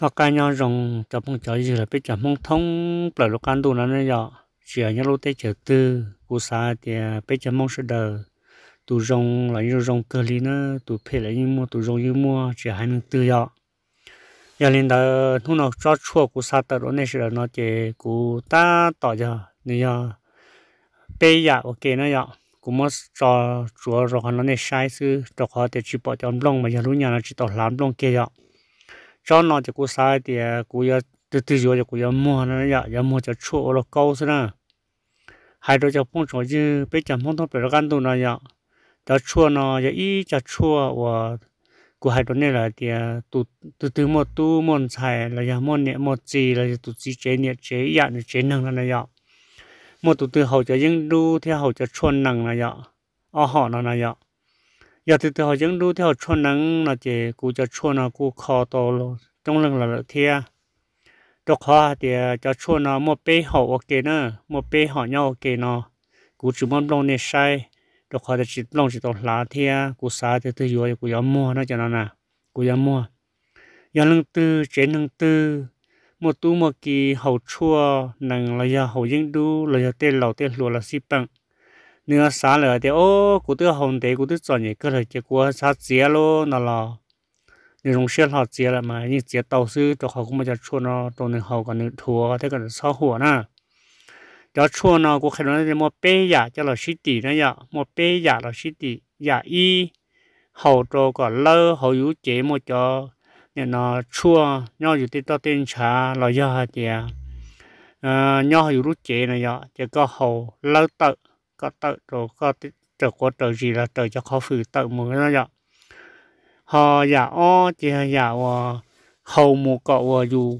nó cái nhau rồng cho phong cho gì là biết cho phong thông bởi lúc ăn đồ nó nữa nhở chỉ ở những lúc tết chợ tư cú xa thì biết cho mong sự đời tụ rồng là như rồng cơ lý nữa tụ phê là như mua tụ rồng như mua chỉ hai mươi tư nhở giờ lên đó thu nó cho chua cú xa tới đó nên sự nó chỉ cú ta tỏ nhở nữa bây giờ ok nữa nhở cũng mất cho chúa rồi nó nên sai sư cho họ để chỉ bỏ cho ông long mà giờ lúc nhà nó chỉ tỏ làm long kia nhở cho nó thì cô sai thì cô giờ từ từ rồi thì cô giờ mua nó giờ giờ mua cho chỗ nó cao thế nào hai đứa cho phong trào chứ bây giờ phong trào bây giờ gan đồ này giờ cho chua nó giờ ít cho chua và cô hai đứa này là thì từ từ từ một tu một xài là giờ một nhẹ một gì là từ gì chế nhẹ chế dạng chế năng này giờ một từ từ hậu cho những đu theo hậu cho chuồn năng này giờ ở họ nó này giờ giờ thì họ vẫn đu theo cho nắng là chỉ cụ cho cho nó cụ khó to lo trong lần là thia đó khó thì cho cho nó một bé họ ok nữa một bé họ nhau ok nó cụ chỉ mong long này sai đó khó thì chỉ long chỉ to lá thia cụ xả thì tự vừa cụ dám mua nó cho nó nè cụ dám mua giờ lần tư trên lần tư một tu một kỳ hậu chua nàng là giờ hậu dân đu là giờ tên lầu tên lúa là xí bằng nếu xả lửa thì ô cụ tư hôm đấy cụ tư chọn những cái là chỉ của xả chế luôn, nó là nếu dùng xe họ chế là mà những chế tàu sư cho họ cũng bây cho chua nó cho những họ còn những thua thế còn sao hùa nè cho chua nó cũng khai nó mua bê giả cho là xí tỷ nữa nhở mua bê giả là xí tỷ giả y hậu trò có lơ hậu yếu chế một cho nên nó chua nhau dù tí to tên trả là do hạt à, nhau hậu lúc chế này nhở chỉ có hậu lơ tự có tự đồ có trở qua tự gì là tự cho khó phử tự mù nó vậy họ giả o chỉ dạ ờ, hầu một cậu ờ, dù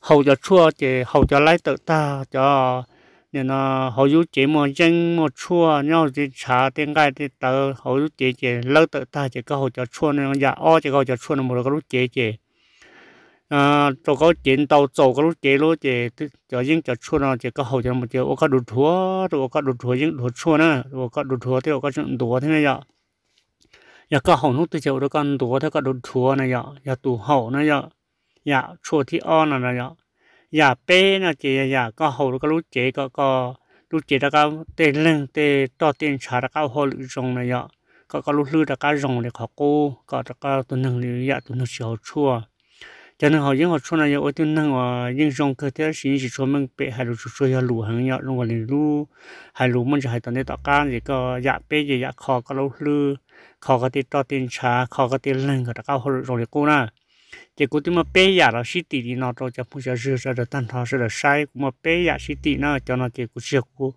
hầu cho chua chỉ hầu cho lấy tự ta cho nên là hầu dù chỉ một dân một chua nhau thì trả tiền cái thì tự hầu dù chỉ chỉ lấy tự ta chỉ có hầu cho chua nên giả o chỉ có cho chua nên một cái lúc chỉ chỉ 呃，做个剪刀，做个路截路截，就用就出呢，这个好像么就我看路拖，我看路拖用路出呢，我看路拖的我看是多的那样，也个好弄对就都干多的个路拖那样，也多好那样，也出的安那那样，也背那这也个好个路截个个路截那个对冷对到电查那个好路中那样，个个路路那个中的个高，个这个都能留也都能小出。cho nên họ những họ cho này ở trên năng ở những dòng cơ thể sinh chỉ cho mình bị hai lũ cho ya lũ hàng ya trong cái lũ hai lũ mình chỉ hai tuần để tạo can gì? có ya bé gì ya khó có lũ lư khó có tiền to tiền trà khó có tiền lên có cao hơn rồi cô na chỉ có tiếng mà bé ya là sĩ tỷ thì nó cho cho phụ trợ rửa ra được tan thọ sẽ được sai cũng mà bé ya sĩ tỷ nó cho nó chỉ cũng chỉ cũng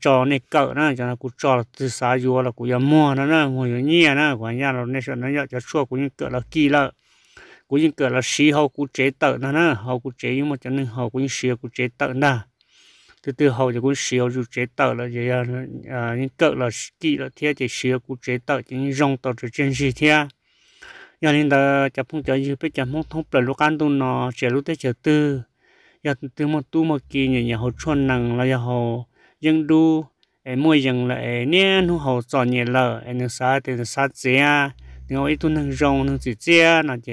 cho này cỡ nó cho nó cũng cho là từ xa vô là cũng ya mua nó nó ngồi như nhẹ nó còn ya nó nên nó ya cho chua cũng như cỡ là kỳ lợi cũng như cửa là xí hậu cú chế tự nó nè hậu cú chế nhưng mà cho nên hậu cũng xí cũng chế tự nè từ từ hậu thì cũng xí hậu chế tự là gì à, à những cửa là kỹ là thế thì xí cũng chế tự chỉ những rong tàu chỉ trên gì thế giờ nên ta chấp phong chả như biết chả phong thông bờ lúc ăn tu nó chế lúc tới chế tư giờ từ một tu một kỳ nhà nhà hậu chuan năng là nhà hậu dân đu em mua dân là em nên nu hậu chọn nhà lợ em nên sao thì nó sao thế à nếu ấy tu năng rong năng gì thế nào chứ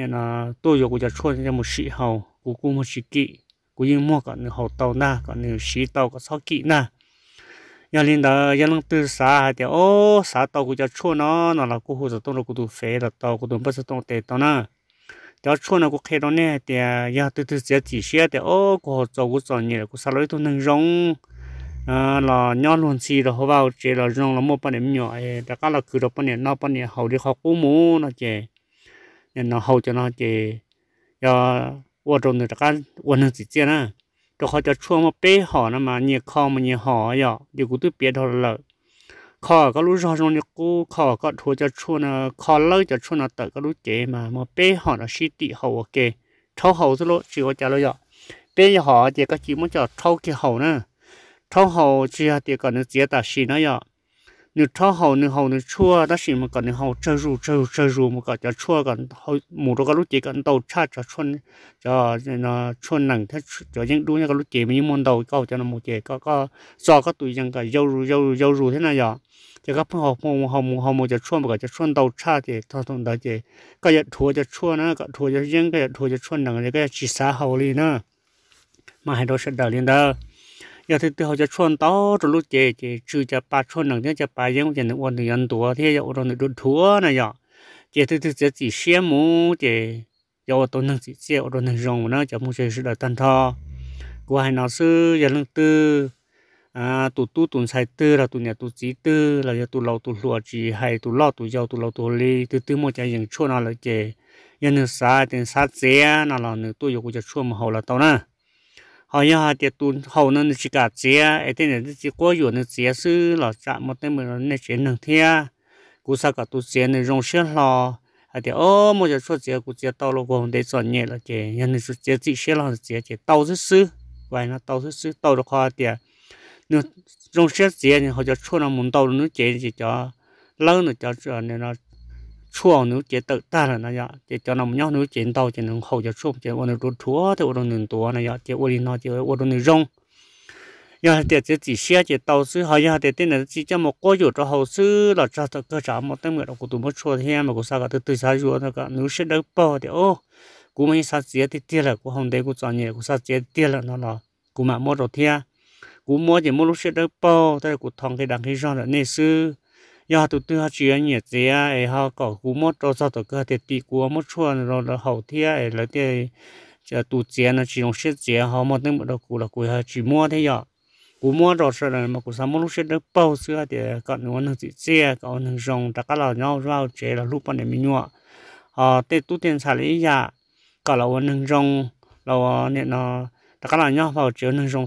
nhà là tôi dùng cái chuột cho một sĩ hầu của cô một sĩ kỵ của những mua cả nửa hầu tàu na cả nửa sĩ tàu cả sáu kỵ na nhà linh đó nhà lăng từ xã thì ô xã tàu của chuột nó nó là cô hồ tôi là cô tụ phế là tàu của tôi bắt tôi tông tệ tàu na cho chuột nó cô khe đó nè thì nhà từ từ sẽ chỉ xe thì ô cô hồ tàu của tôi nhiều cô xã lối tôi nâng rong à, là nhỏ luôn xì là họ vào chế là rong là mua bên em nhỏ thì các là cứ đó bên này nó bên này hầu đi học cú mũ nó chơi nên nó hầu cho nó chỉ do ô trộn được các quân hàng chỉ chia nè, cho họ cho chua mà bé họ nó mà nhiều kho mà nhiều họ giờ điều cũng tự biết thôi là kho có lúc rồi trong nhiều cú kho có thua cho chua nó kho lỡ cho chua nó tự có lúc chế mà mà bé họ nó xí tị hậu ok thâu hậu rồi chỉ có trả lời giờ bé họ chỉ có chỉ muốn cho thâu cái hậu nè, thâu hậu chỉ là tiền còn nó dễ ta xí nó giờ 你炒好你好你吃，但是么个你好吃肉吃肉吃肉么个叫吃个好，木着个路地个到吃着春，叫那春能它叫人路那个路地没门道搞叫那木地个个做个对人个有肉有肉有肉 thế này 呀，这个不好不好不好么叫吃么个叫春到吃的，他从那些个也拖着吃那个拖着人个也拖着春能这个吃啥好哩呢？mà hai đôi sẽ đợi lên đó giờ thì từ hồi giờ chuẩn to rồi lúc chè chè trừ chè ba chuẩn năng thế chè ba yên chè nặng ổn thì yên tuổi thế giờ ổn được đun thua này giờ chè thì thì chè chỉ xem mu chè giờ tôi năng chỉ chè ổn năng dùng nữa chè mu chè sự đời tan thọ của hai nó sư giờ lưng tư à tụ tu tụ sai tư là tụ nhà tụ chỉ tư là giờ tụ lâu tụ lụa chỉ hay tụ lo tụ giàu tụ lâu tụ lì, từ từ một chè yên chuẩn nào là chè yên nữa sa tiền sa chè nào là nữa tôi giờ cũng chè chuẩn mà hậu là tao nè họ nhà họ tiệt tuần hậu nên chỉ cả chế ấy thế này chỉ có อยู่ nên chế sư là chạm một tên mình nên chế nâng thia cú sa cả tu chế nên rong xuyên lò à thì ô một giờ số chế cú chế tàu lô gồm để chọn nhẹ là chế nhân này số chế chỉ xuyên lò chế chế tàu rất sư vậy nó tàu rất sư tàu được khoa tiệt nữa rong xuyên chế thì họ cho số nó muốn tàu nó chế chỉ cho lớn nó cho cho nên nó chua nếu chế tự ta là nó giờ chế cho nó nhóc nếu chế tàu chế nó hậu cho chua chế ô nó rút chúa thì ô nó nền tua này giờ chế ô đi nó chế ô nó nền rong giờ thì chế chỉ xe chế tàu sư hay giờ thì tên là chỉ cho một cô chủ cho hậu sư là cho tất cả sở một tên người đó cũng tụm một chua thì mà cũng sao cả từ từ sao rồi nó cả nếu sẽ đỡ bỏ thì ô cũng mấy sao chế thì tiếc là cũng không thấy cũng chọn nhẹ cũng sao chế tiếc là nó là cũng mà mua đồ thia cũng mua chỉ mua lúc sẽ đỡ bao, thì cũng thằng cái đằng cái rong là nên sư giờ tụi tôi chỉ anh nhẹ gì họ có cú mốt rồi sao tụi cơ thì tì cú mốt chuồn rồi là hậu thế là thế tụi chị nó chỉ dùng xét gì họ một tiếng một đầu cú là cú họ chỉ mua thế giờ cú mua rồi sau này mà cú sao mua lúc được bao xưa thì còn nữa nó chỉ xe còn thằng rồng đã cả là nhau rau chế là lúc ban mình nhọ họ tê tụi tiền xài lý giả cả là thằng rồng là nè nó đã cả là nhau vào chế thằng rồng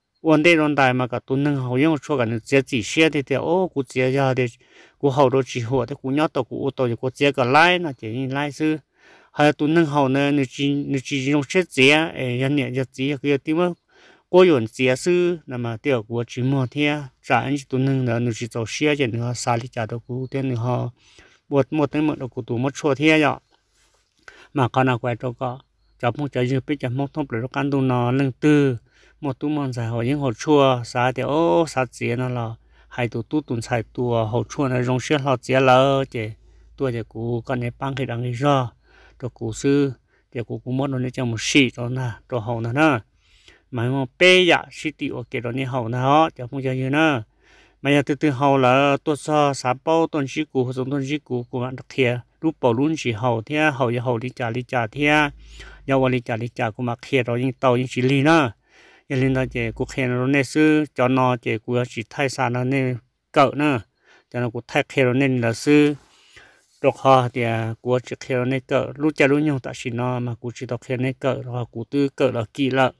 vấn đề lần đại mà cả tuần năng hậu 用说个能接几些的的哦，古接下的古好多几货的古鸟到古到就古接个来那建议来是，还有 tuần năng hậu 呢，你只你只用些接，哎，一年一接个地方。过用结束，那么第二个周末天，咱就能呢，就是做些件那啥里家的古点的哈，我我等么那古多么错天呀，嘛可能怪这个，咱们这就比较某种比如干到那冷的。một tu mòn giải hồi những hồ chua xá thì ô xá chế nó là hai tu tu tuần xài tua hồ chua này rong xuyên họ chế lỡ chế tua chế cú con này băng khi đang đi ra cho cú sư chế cú cú mất nó nên chẳng một xì cho na cho hậu nó na mà mà bê dạ xí ô ok đó nên hậu nó cho không cho như na mà nhà từ từ hậu là tua so xá bao tuần xí cú hồ tuần xí cú của bạn đặc thiệt lúc bảo luôn chỉ hậu thế hậu giờ hậu đi trả đi trả thế giờ vào trả đi trả của mặt thiệt rồi nhưng tàu nhưng chỉ ly na linh là chỉ cuộc hẹn rồi nên sư cho nó chỉ cuộc chỉ thay xa nó nên cỡ nữa cho nó cuộc thay khéo nên là sư đọc họ thì cuộc chỉ khéo nên cỡ lúc chơi lúc nhau ta chỉ nó mà cuộc chỉ đọc khéo nên cỡ rồi cuộc tư cỡ là kỳ lợ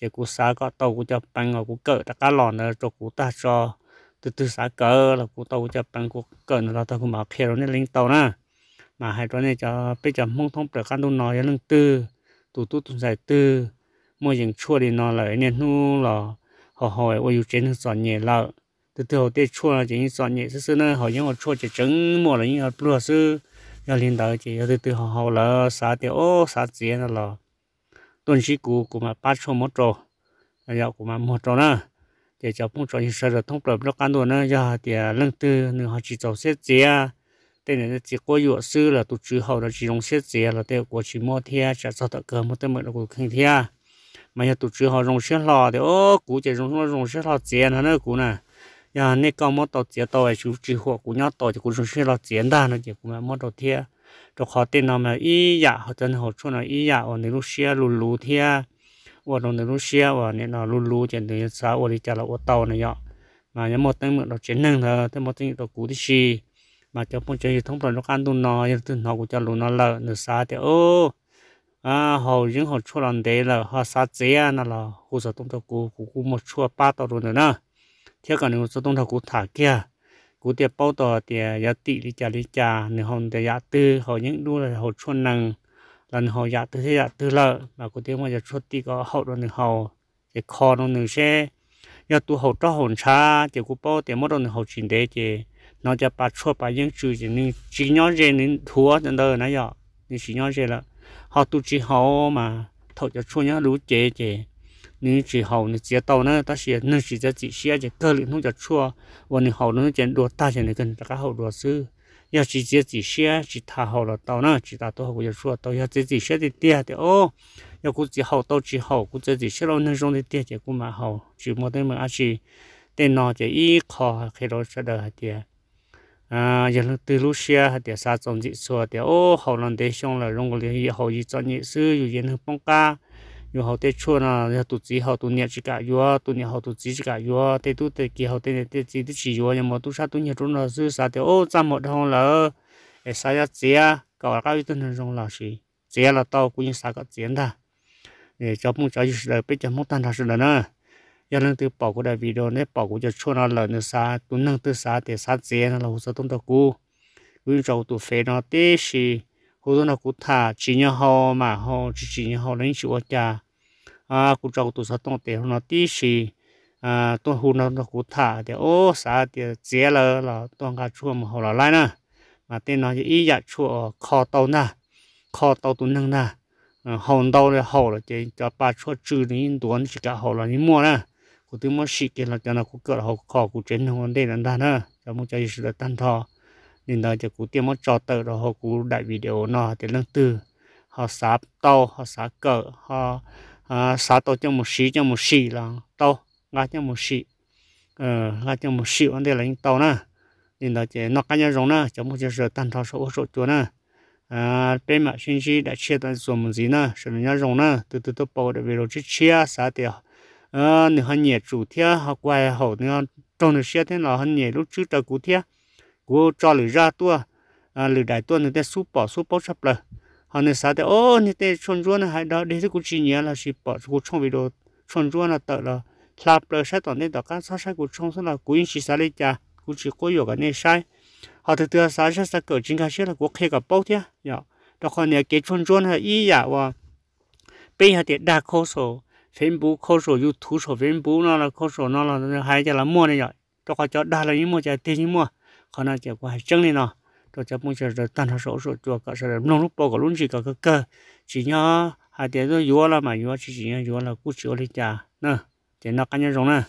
chỉ cuộc xá có tàu cuộc cho bằng ở cuộc cỡ ta cá lòn là cho cuộc ta cho từ từ xá cỡ là cuộc tàu cho bằng cuộc cỡ là tao cũng bảo khéo nên linh tàu nè mà hai đó này cho bây giờ mong thông được căn đồ nói lưng tư tụt tụt tụ giải tư mua những chua đi nó lại nên nu là họ hỏi ôi yêu trên sọn nhẹ lợ từ từ họ tê chua là chỉ sọn nhẹ sư sư nó họ những họ chua chỉ trứng mua là những họ lúa sư nhà liên đạo chỉ từ từ họ họ là xả tiêu ô xả tiền là lọ tuần sĩ cũ của mà ba chua một trò giờ của mà một trò nữa để cho phong trò như sao được thông lập nó cán đồ nữa giờ thì lần tư nữa họ chỉ giàu xét gì à tên này chỉ có dụ sư là tụt chữ hậu là chỉ dùng xét gì là tiêu của chỉ mua thia trả sao tạo cờ một tên mệnh là của kinh thia mà giờ tụi chưa họ rong xe lò thì ô cú chỉ rong rong xe lò tiền hơn nữa cú nè giờ nè con mất tàu tiền tàu chú chỉ họ cú nhát tàu thì cú rong xe lò tiền đa nó chỉ cú mà mất tàu thiệt rồi họ tiền nào mà ý dạ họ chân họ cho nó ý dạ ở nơi lúc xe lù lù thiệt ở trong nơi lúc xe ở nơi nào lù lù trên nơi xã ở đi chả là ở tàu này nhở mà nhớ một tiếng mượn đó chiến nâng thôi thêm một tiếng đó cú thì xì mà cho phong chơi thông thường nó ăn đồ nó giờ từ nó cũng cho lù nó lợn nó xa thì ô à họ những họ chua lần đấy là họ sát dễ nó là hồ sơ tông thầu cũ cũ một chua ba tàu rồi nữa theo cả những số tông thầu cũ thả kia cú tiệp bao tờ tiệp giá tị đi trả đi trả nếu họ tiệp giá tư họ những đu là họ chua năng lần họ giá tư thế giá tư lợ mà cú tiệp mà giá chua tị có hậu rồi nữa họ để kho nó nữa xe giờ tu họ cho hồn cha thì cú bao tiền mất rồi nữa họ chuyển đấy thì là họ tu chỉ họ mà thôi cho chua nhá lú chế chế nếu chỉ hậu nếu chế tàu nữa ta sẽ nếu chỉ cho chỉ xe chỉ cơ liền không cho chua và nếu họ nữa chỉ đua ta chỉ nên cần các hậu đua sư ya chỉ chế chỉ xe chỉ thả họ là tàu nữa chỉ ta tôi hậu cho chua tàu ya chế chỉ xe thì tia thì ô ya cũng chỉ hậu tàu chỉ hậu cũng chế chỉ xe lâu nên trong thì tia chỉ cũng mà họ, chỉ một tên mà chỉ tên nó chỉ ít khó khi đó sẽ được tia 啊，一路对路线还得啥种子说的哦，好难得上了，弄个了以后一找你是有人能帮家，然后得出呢，要肚子好多年自家药，多年好多自己家药，得都得几好得得自己吃药，也冇多少多年中了是啥的哦，怎么通了？哎，啥要这样，搞了搞一顿能中了是，这样了到估计啥个钱的，哎，交不交就是了，被交不单他是了呢。giờ nâng từ bỏ của video này bỏ cái cho chua nó lợn nó xa tu nâng từ sa để xa dễ nó là hồ sơ tông tàu cũ cứ trâu tu phê nó tê xì hồ sơ nó cũ thả chỉ nhau họ mà họ chỉ chỉ nhau họ lấy chịu cha à cứ trâu tu sa tông tê nó tê xì à tu hồ nó nó cũ thả để ô sa để dễ là là tuang cả chua mà họ lại nè mà tên nó ý dạ khó kho tàu nè kho tàu tu nâng nè hồng tàu là hậu là chỉ cho ba chua trừ đến tuấn chỉ cả hậu là đi mua nè cụ tư mất sĩ kia là cho nó cụ là học khó cụ trên không đề là đàn ha cho một cho sự là tan thọ nên đó cho cụ tiêm mất trò tự rồi họ cụ đại video nó thì lần từ họ sáp to họ sáp cỡ họ sáp to cho một sĩ cho một sĩ là to gà cho một sĩ ờ gà cho một sĩ vấn đề là những tàu nè nên đó chỉ nó cá nhân giống nè cho một cho sự tan thọ số số chúa nè à bên mặt sinh sĩ đã chia tan số một gì nè sự nhân giống nè từ từ tôi bảo để video chia sẻ tiền nếu nửa hân nhẹ chủ thia họ quay hậu nữa trong nửa xe thế nào hân nhẹ lúc trước trời cú thia cú cho lửa ra tua lửa đại tua nửa thế súp bỏ súp bỏ sập lờ họ nửa sao thế ô nửa thế chôn ruộng này hay đó để thế cú chỉ nhớ là chỉ bỏ cú trong video chôn ruộng là tự là lạp lờ sai toàn nên đó các sao sai cú trong số là cú in chỉ sai lấy cha cú chỉ có nhiều cái này sai họ thực tế sai sai sai cỡ chính cái sai là cú khi gặp bao thia nhở đó còn nửa cái chôn ruộng là ý giả và bây giờ thì đa khổ số 分布科学有图说分布那了科学那了，还叫了摸呢呀，这块叫大了一摸叫第一摸，可能结果还整理呢。这叫目前是单纯手术做个是弄出包个弄起个个个，只要还点着药了嘛，药只只要药了，估计我的家那，点到感觉中了。